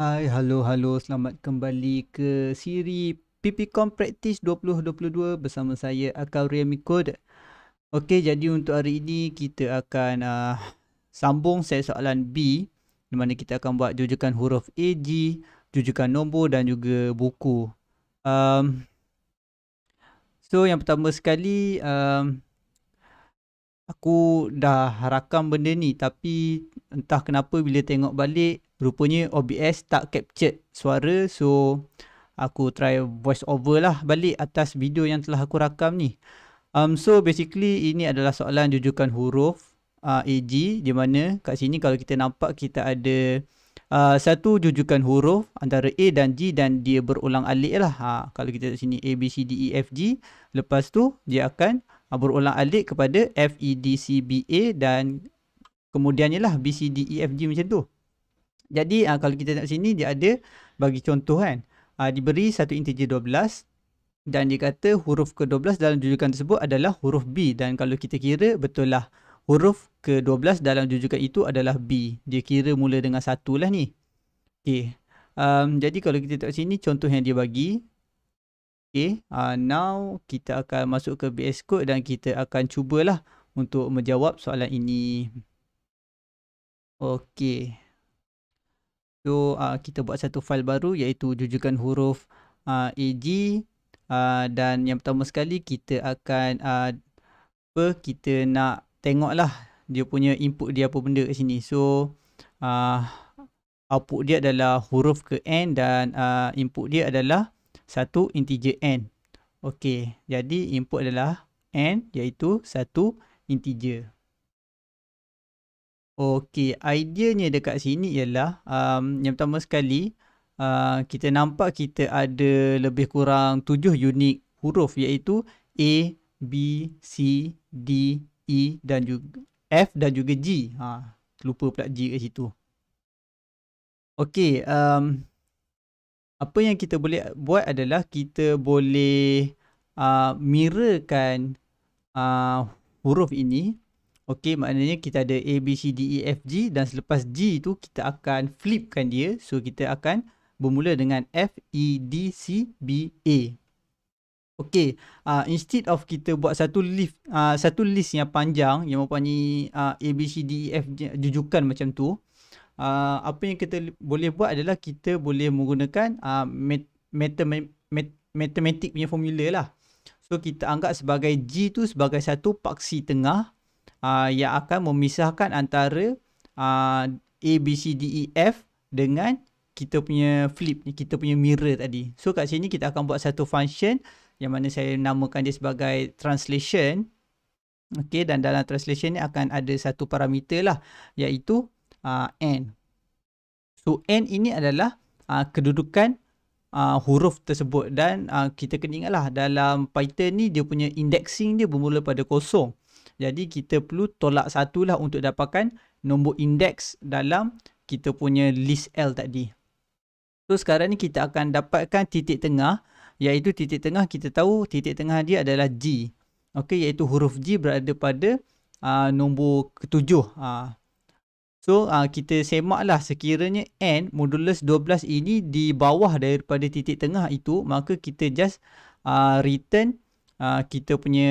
Hai, halo, halo. Selamat kembali ke siri PPCOM Practice 2022 bersama saya, Akal Riamikod. Okey, jadi untuk hari ini kita akan uh, sambung set soalan B di mana kita akan buat jujukan huruf A, G, jujukan nombor dan juga buku. Um, so, yang pertama sekali, um, aku dah rakam benda ni tapi entah kenapa bila tengok balik rupanya OBS tak captured suara so aku try voice over lah balik atas video yang telah aku rakam ni um, so basically ini adalah soalan jujukan huruf uh, AG di mana kat sini kalau kita nampak kita ada uh, satu jujukan huruf antara A dan G dan dia berulang alik lah ha, kalau kita kat sini A, B, C, D, E, F, G lepas tu dia akan uh, berulang alik kepada F, E, D, C, B, A dan kemudiannya lah B, C, D, E, F, G macam tu jadi uh, kalau kita tengok sini dia ada bagi contoh kan uh, diberi satu integer 12 dan dikata huruf ke-12 dalam jujukan tersebut adalah huruf B dan kalau kita kira betul lah huruf ke-12 dalam jujukan itu adalah B dia kira mula dengan satu lah ni okay. um, jadi kalau kita tengok sini contoh yang dia bagi Okay, uh, ah, now kita akan masuk ke VS Code dan kita akan cubalah untuk menjawab soalan ini. Okay. So uh, kita buat satu file baru iaitu jujukan huruf uh, AG uh, dan yang pertama sekali kita akan uh, apa kita nak tengoklah dia punya input dia apa benda kat sini. So uh, output dia adalah huruf ke n dan uh, input dia adalah satu integer n. Okey, jadi input adalah n iaitu satu integer. Okey, ideanya dekat sini ialah um, yang pertama sekali uh, kita nampak kita ada lebih kurang tujuh unik huruf iaitu A, B, C, D, E dan juga F dan juga G. Ha, lupa pula G kat situ. Okey, um, apa yang kita boleh buat adalah kita boleh uh, mirrorkan uh, huruf ini Okey, maknanya kita ada A, B, C, D, E, F, G dan selepas G tu kita akan flipkan dia. So, kita akan bermula dengan F, E, D, C, B, A. Okey, uh, instead of kita buat satu list, uh, ah, satu list yang panjang yang mempunyai uh, ah, A, B, C, D, E, F, jujukan macam tu. Uh, apa yang kita boleh buat adalah kita boleh menggunakan uh, matematik punya formula lah. So, kita anggap sebagai G tu sebagai satu paksi tengah uh, yang akan memisahkan antara uh, A, B, C, D, E, F dengan kita punya flip, kita punya mirror tadi. So kat sini kita akan buat satu function yang mana saya namakan dia sebagai translation. Okay, dan dalam translation ni akan ada satu parameter lah iaitu uh, N. So N ini adalah uh, kedudukan uh, huruf tersebut dan uh, kita kena ingat lah dalam Python ni dia punya indexing dia bermula pada kosong. Jadi kita perlu tolak satu lah untuk dapatkan nombor indeks dalam kita punya list L tadi. So sekarang ni kita akan dapatkan titik tengah iaitu titik tengah kita tahu titik tengah dia adalah G. Okey iaitu huruf G berada pada uh, nombor ketujuh. Uh. So uh, kita semaklah sekiranya N modulus 12 ini di bawah daripada titik tengah itu maka kita just uh, return uh, kita punya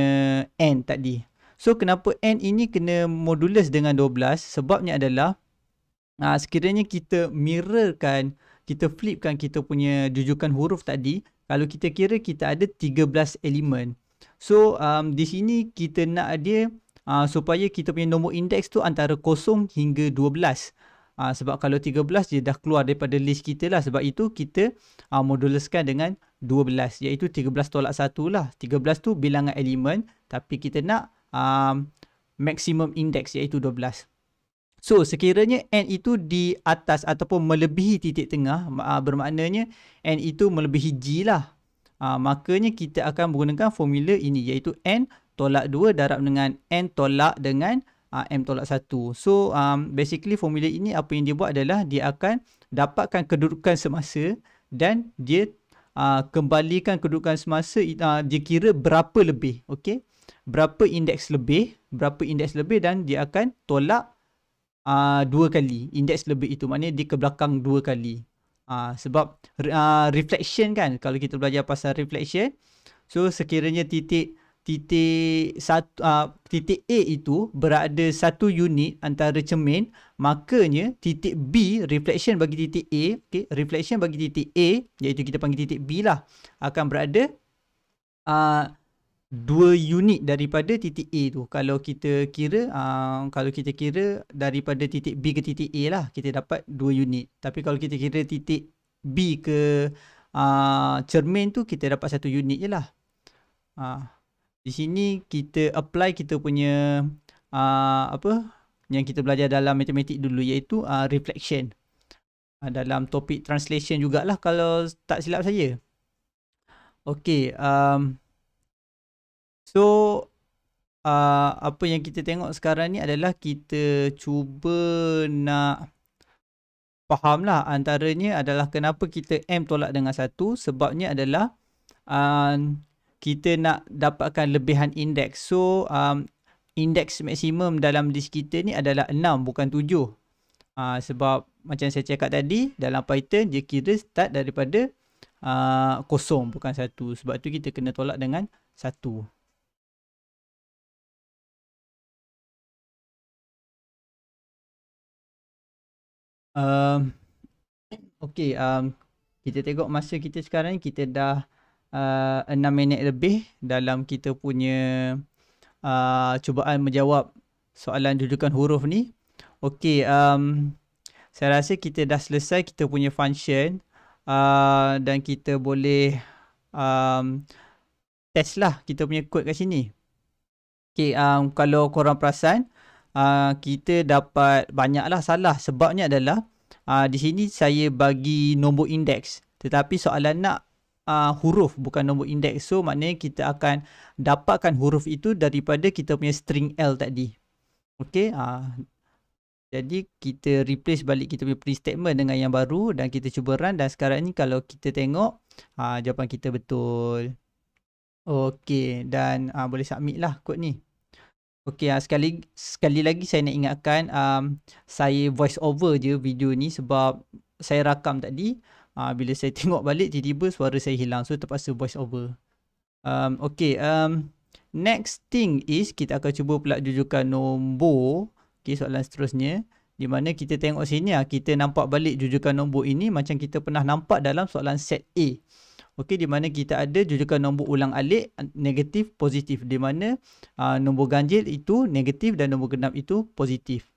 N tadi. So kenapa N ini kena modulus dengan 12? Sebabnya adalah uh, sekiranya kita mirrorkan, kita flipkan kita punya jujukan huruf tadi, kalau kita kira kita ada 13 elemen. So um, di sini kita nak ada uh, ha, supaya kita punya nombor indeks tu antara 0 hingga 12. Uh, ha, sebab kalau 13 dia dah keluar daripada list kita lah. Sebab itu kita uh, moduluskan dengan 12 iaitu 13 tolak 1 lah. 13 tu bilangan elemen tapi kita nak um, maximum index iaitu 12. So sekiranya N itu di atas ataupun melebihi titik tengah uh, bermaknanya N itu melebihi G lah. Uh, makanya kita akan menggunakan formula ini iaitu N tolak 2 darab dengan N tolak dengan uh, M tolak 1. So um, basically formula ini apa yang dia buat adalah dia akan dapatkan kedudukan semasa dan dia uh, kembalikan kedudukan semasa uh, dia kira berapa lebih. Okay berapa indeks lebih, berapa indeks lebih dan dia akan tolak uh, dua kali. Indeks lebih itu maknanya dia ke belakang dua kali. Uh, sebab uh, reflection kan, kalau kita belajar pasal reflection. So sekiranya titik titik satu uh, titik A itu berada satu unit antara cermin makanya titik B reflection bagi titik A okey reflection bagi titik A iaitu kita panggil titik B lah akan berada uh, dua unit daripada titik A tu kalau kita kira uh, kalau kita kira daripada titik B ke titik A lah kita dapat dua unit tapi kalau kita kira titik B ke uh, cermin tu kita dapat satu unit je lah uh, di sini kita apply kita punya uh, apa yang kita belajar dalam matematik dulu iaitu uh, reflection uh, dalam topik translation jugalah kalau tak silap saya Okay, um, So uh, apa yang kita tengok sekarang ni adalah kita cuba nak lah antaranya adalah kenapa kita M tolak dengan satu sebabnya adalah uh, kita nak dapatkan lebihan indeks. So um, indeks maksimum dalam disk kita ni adalah 6 bukan 7. Uh, sebab macam saya cakap tadi dalam Python dia kira start daripada uh, kosong bukan satu. Sebab tu kita kena tolak dengan satu. Um, okay, um, kita tengok masa kita sekarang ni kita dah uh, eh, 6 minit lebih dalam kita punya uh, cubaan menjawab soalan dudukan huruf ni. Okay, um, saya rasa kita dah selesai kita punya function uh, dan kita boleh um, test lah kita punya code kat sini. Okay, um, kalau korang perasan, uh, kita dapat banyaklah salah sebabnya adalah uh, di sini saya bagi nombor indeks tetapi soalan nak uh, huruf bukan nombor indeks so maknanya kita akan dapatkan huruf itu daripada kita punya string L tadi okey uh, jadi kita replace balik kita punya print statement dengan yang baru dan kita cuba run dan sekarang ni kalau kita tengok uh, jawapan kita betul Okey dan uh, boleh submit lah kod ni. Okey, uh, sekali sekali lagi saya nak ingatkan um, saya voice over je video ni sebab saya rakam tadi uh, bila saya tengok balik tiba-tiba suara saya hilang so terpaksa voice over. Um, okay, um, next thing is kita akan cuba pula jujukan nombor okay, soalan seterusnya di mana kita tengok sini ah, kita nampak balik jujukan nombor ini macam kita pernah nampak dalam soalan set A okey di mana kita ada jujukan nombor ulang alik negatif positif di mana uh, nombor ganjil itu negatif dan nombor genap itu positif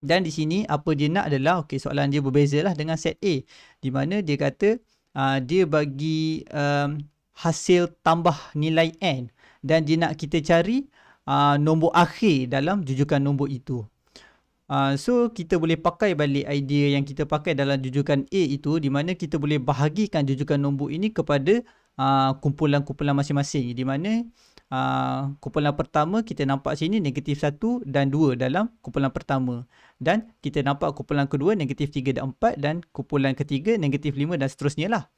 dan di sini apa dia nak adalah okey soalan dia berbeza lah dengan set A di mana dia kata uh, dia bagi um, hasil tambah nilai n dan dia nak kita cari uh, nombor akhir dalam jujukan nombor itu Ah, so kita boleh pakai balik idea yang kita pakai dalam jujukan A itu di mana kita boleh bahagikan jujukan nombor ini kepada uh, kumpulan-kumpulan masing-masing di mana uh, kumpulan pertama kita nampak sini negatif 1 dan 2 dalam kumpulan pertama dan kita nampak kumpulan kedua negatif 3 dan 4 dan kumpulan ketiga negatif 5 dan seterusnya lah.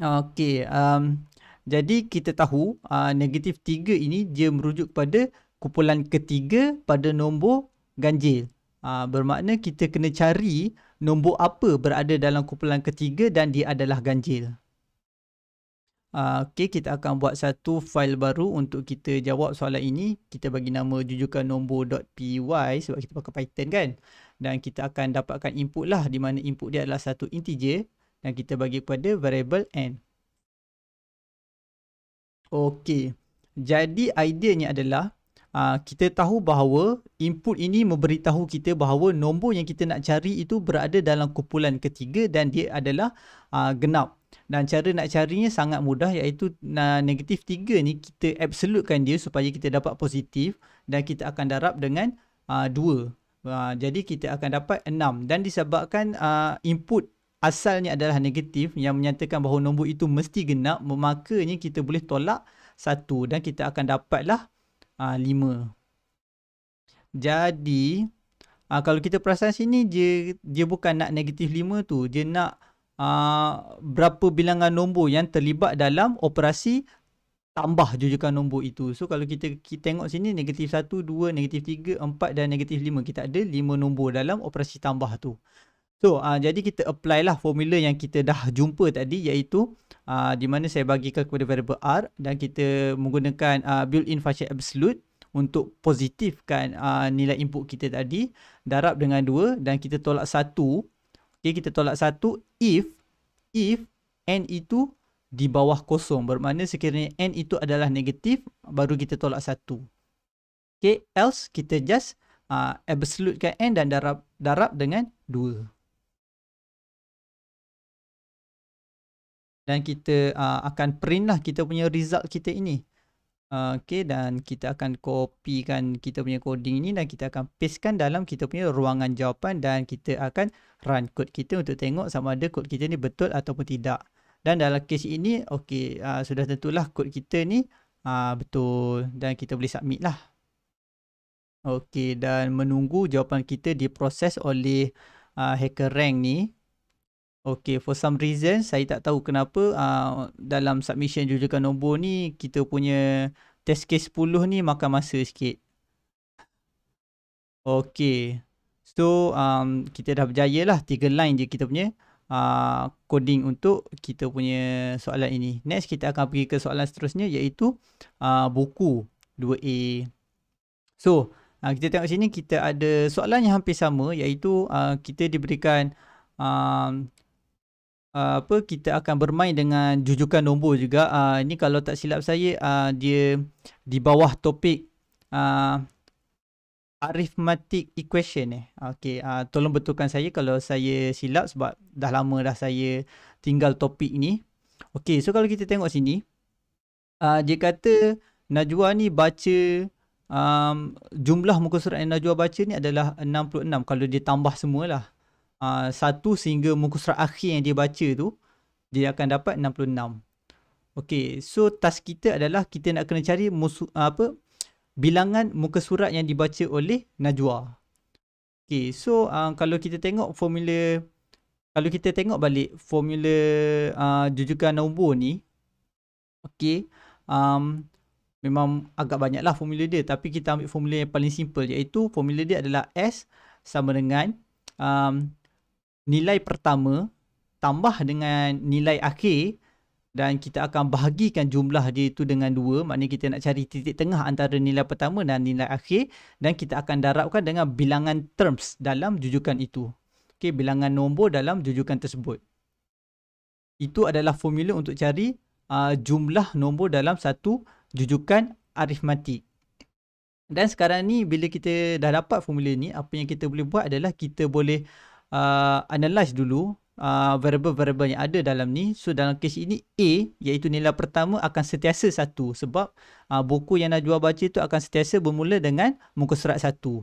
Okay, um, jadi kita tahu uh, negatif 3 ini dia merujuk kepada kumpulan ketiga pada nombor ganjil. Ha, bermakna kita kena cari nombor apa berada dalam kumpulan ketiga dan dia adalah ganjil. Ha, ah, Okey, kita akan buat satu fail baru untuk kita jawab soalan ini. Kita bagi nama jujukan nombor.py sebab kita pakai Python kan. Dan kita akan dapatkan input lah di mana input dia adalah satu integer dan kita bagi kepada variable n. Okey, jadi ideanya adalah Ah, kita tahu bahawa input ini memberitahu kita bahawa nombor yang kita nak cari itu berada dalam kumpulan ketiga dan dia adalah uh, genap. Dan cara nak carinya sangat mudah iaitu uh, negatif 3 ni kita absolute kan dia supaya kita dapat positif dan kita akan darab dengan uh, 2. Uh, jadi kita akan dapat 6 dan disebabkan uh, input asalnya adalah negatif yang menyatakan bahawa nombor itu mesti genap, makanya kita boleh tolak 1 dan kita akan dapatlah uh, lima. Jadi uh, kalau kita perasan sini dia dia bukan nak negatif lima tu. Dia nak uh, berapa bilangan nombor yang terlibat dalam operasi tambah jujukan nombor itu. So kalau kita, kita tengok sini negatif satu dua negatif tiga empat dan negatif lima Kita ada lima nombor dalam operasi tambah tu. So uh, jadi kita apply lah formula yang kita dah jumpa tadi iaitu uh, di mana saya bagikan kepada variable R dan kita menggunakan uh, built-in function absolute untuk positifkan uh, nilai input kita tadi darab dengan 2 dan kita tolak 1. Okay, kita tolak 1 if if n itu di bawah kosong bermakna sekiranya n itu adalah negatif baru kita tolak 1. Okay, else kita just uh, absolutekan n dan darab darab dengan 2. dan kita uh, akan print lah kita punya result kita ini uh, okay dan kita akan copy kan kita punya coding ini dan kita akan paste kan dalam kita punya ruangan jawapan dan kita akan run code kita untuk tengok sama ada code kita ni betul ataupun tidak dan dalam kes ini okay uh, sudah tentulah code kita ni uh, betul dan kita boleh submit lah okay dan menunggu jawapan kita diproses oleh uh, hacker rank ni Okay, for some reason saya tak tahu kenapa uh, dalam submission jujurkan nombor ni kita punya test case 10 ni makan masa sikit. Okay, so um, kita dah berjaya lah 3 line je kita punya uh, coding untuk kita punya soalan ini. Next kita akan pergi ke soalan seterusnya iaitu uh, buku 2A. So, uh, kita tengok sini kita ada soalan yang hampir sama iaitu uh, kita diberikan uh, Uh, apa kita akan bermain dengan jujukan nombor juga. Uh, ini kalau tak silap saya uh, dia di bawah topik uh, arithmetic equation eh. Okey, uh, tolong betulkan saya kalau saya silap sebab dah lama dah saya tinggal topik ni. Okay, so kalau kita tengok sini uh, dia kata Najwa ni baca um, jumlah muka surat yang Najwa baca ni adalah 66 kalau dia tambah semualah. Ah, satu sehingga muka surat akhir yang dia baca tu dia akan dapat 66. Okey, so task kita adalah kita nak kena cari musu, ah, apa bilangan muka surat yang dibaca oleh Najwa. Okey, so uh, kalau kita tengok formula kalau kita tengok balik formula uh, jujukan nombor ni okey um, memang agak banyaklah formula dia tapi kita ambil formula yang paling simple iaitu formula dia adalah S sama dengan um, nilai pertama tambah dengan nilai akhir dan kita akan bahagikan jumlah dia itu dengan dua. Maknanya kita nak cari titik tengah antara nilai pertama dan nilai akhir. Dan kita akan darabkan dengan bilangan terms dalam jujukan itu. Okey, bilangan nombor dalam jujukan tersebut. Itu adalah formula untuk cari uh, jumlah nombor dalam satu jujukan arifmatik. Dan sekarang ni bila kita dah dapat formula ni, apa yang kita boleh buat adalah kita boleh uh, analyze dulu uh, variable-variable uh, yang ada dalam ni so dalam kes ini A iaitu nilai pertama akan setiasa satu sebab uh, buku yang nak jual baca itu akan setiasa bermula dengan muka surat satu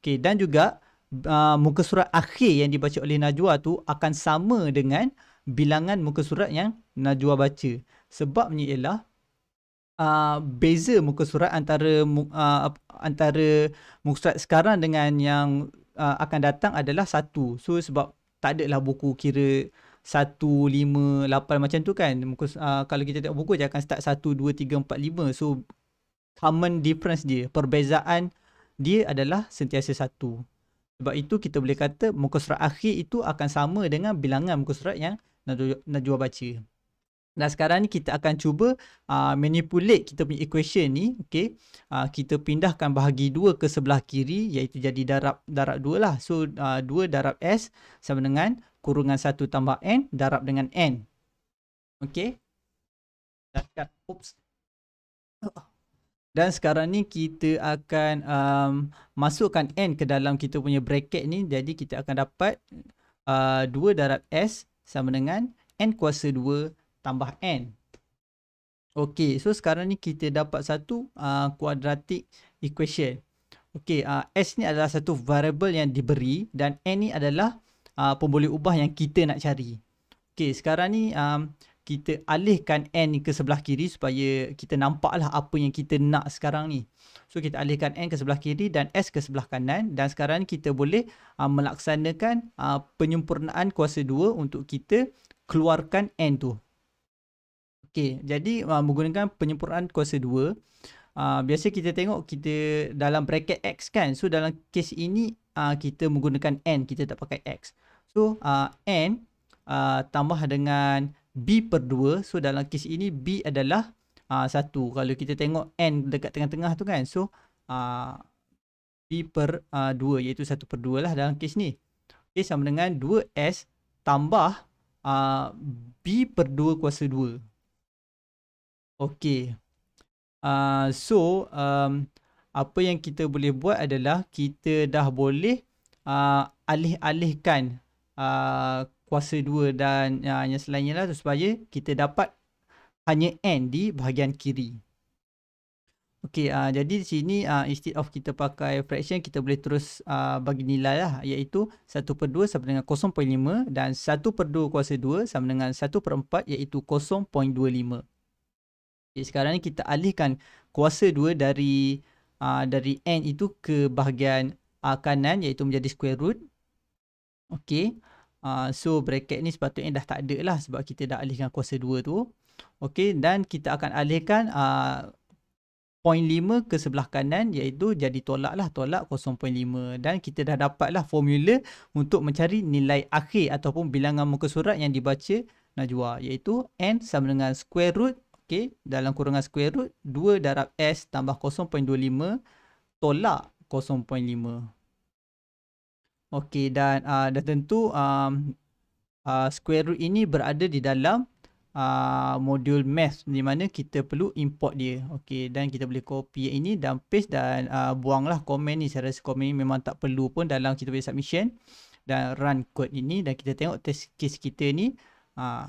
okay, dan juga Uh, muka surat akhir yang dibaca oleh Najwa tu akan sama dengan bilangan muka surat yang Najwa baca sebabnya ialah uh, beza muka surat antara uh, antara muka surat sekarang dengan yang uh, akan datang adalah satu. So sebab tak ada lah buku kira satu, lima, lapan macam tu kan. Muka, uh, kalau kita tengok buku je akan start satu, dua, tiga, empat, lima. So common difference dia, perbezaan dia adalah sentiasa satu. Sebab itu kita boleh kata muka surat akhir itu akan sama dengan bilangan muka surat yang Najwa baca. Dan sekarang ni kita akan cuba uh, manipulate kita punya equation ni. Okay. Uh, kita pindahkan bahagi 2 ke sebelah kiri iaitu jadi darab darab 2 lah. So uh, ah, 2 darab S sama dengan kurungan 1 tambah N darab dengan N. Okay. Dan sekarang, oops. Dan sekarang ni kita akan um, masukkan N ke dalam kita punya bracket ni. Jadi kita akan dapat uh, 2 darab S sama dengan N kuasa 2 tambah n. Okey, so sekarang ni kita dapat satu uh, quadratic equation. Okey, uh, s ni adalah satu variable yang diberi dan n ni adalah uh, pemboleh ubah yang kita nak cari. Okey, sekarang ni um, kita alihkan n ke sebelah kiri supaya kita nampaklah apa yang kita nak sekarang ni. So kita alihkan n ke sebelah kiri dan s ke sebelah kanan dan sekarang ni kita boleh uh, melaksanakan uh, penyempurnaan kuasa 2 untuk kita keluarkan n tu. Okay, jadi uh, menggunakan penyempurnaan kuasa 2 uh, Biasa kita tengok kita dalam bracket X kan So dalam kes ini uh, kita menggunakan N Kita tak pakai X So uh, N uh, tambah dengan B per 2 So dalam kes ini B adalah uh, 1 Kalau kita tengok N dekat tengah-tengah tu kan So uh, B per uh, 2 iaitu 1 per 2 lah dalam kes ni Okay sama dengan 2S tambah uh, B per 2 kuasa 2 Okey, Uh, so um, apa yang kita boleh buat adalah kita dah boleh uh, alih-alihkan uh, kuasa dua dan uh, yang selainnya lah supaya kita dapat hanya N di bahagian kiri. Okey, uh, jadi di sini uh, instead of kita pakai fraction, kita boleh terus uh, bagi nilai lah iaitu 1 per 2 sama dengan 0.5 dan 1 per 2 kuasa 2 sama dengan 1 per 4 iaitu 0.25. Okay, sekarang ni kita alihkan kuasa 2 dari uh, dari n itu ke bahagian uh, kanan iaitu menjadi square root. Okey. Uh, ah, so bracket ni sepatutnya dah tak ada lah sebab kita dah alihkan kuasa 2 tu. Okey dan kita akan alihkan uh, 0.5 ke sebelah kanan iaitu jadi tolak lah tolak 0.5 dan kita dah dapatlah formula untuk mencari nilai akhir ataupun bilangan muka surat yang dibaca Najwa iaitu n sama dengan square root 0.5 Okey, dalam kurungan square root 2 darab S tambah 0.25 tolak 0.5. Okey, dan uh, dah tentu um, uh, square root ini berada di dalam uh, modul math di mana kita perlu import dia. Okey, dan kita boleh copy ini dan paste dan uh, buanglah komen ni. Saya rasa komen ni memang tak perlu pun dalam kita punya submission. Dan run code ini dan kita tengok test case kita ni. Haa. Uh,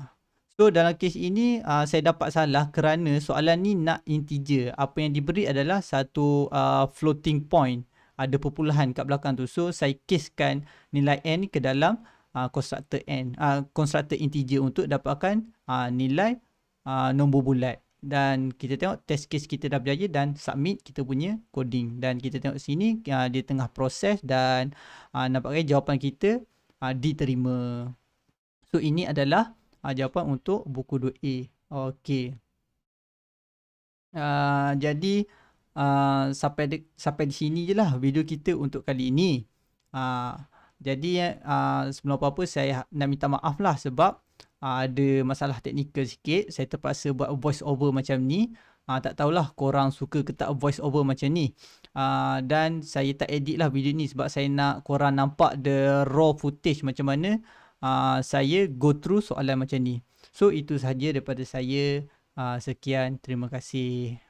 So dalam kes ini uh, saya dapat salah kerana soalan ni nak integer. Apa yang diberi adalah satu uh, floating point. Ada perpuluhan kat belakang tu. So saya keskan nilai n ke dalam uh, ah, constructor n. Uh, constructor integer untuk dapatkan uh, nilai uh, nombor bulat. Dan kita tengok test case kita dah berjaya dan submit kita punya coding. Dan kita tengok sini uh, dia tengah proses dan uh, nampaknya jawapan kita uh, diterima. So ini adalah Uh, jawapan untuk buku 2A. Okey. Uh, ah, jadi uh, sampai di, sampai di sini je lah video kita untuk kali ini. Uh, jadi uh, sebelum apa-apa saya ha, nak minta maaf lah sebab uh, ada masalah teknikal sikit. Saya terpaksa buat voice over macam ni. Uh, tak tahulah korang suka ke tak voice over macam ni. Uh, dan saya tak edit lah video ni sebab saya nak korang nampak the raw footage macam mana. Ah, saya go through soalan macam ni. So itu sahaja daripada saya. Uh, sekian, terima kasih.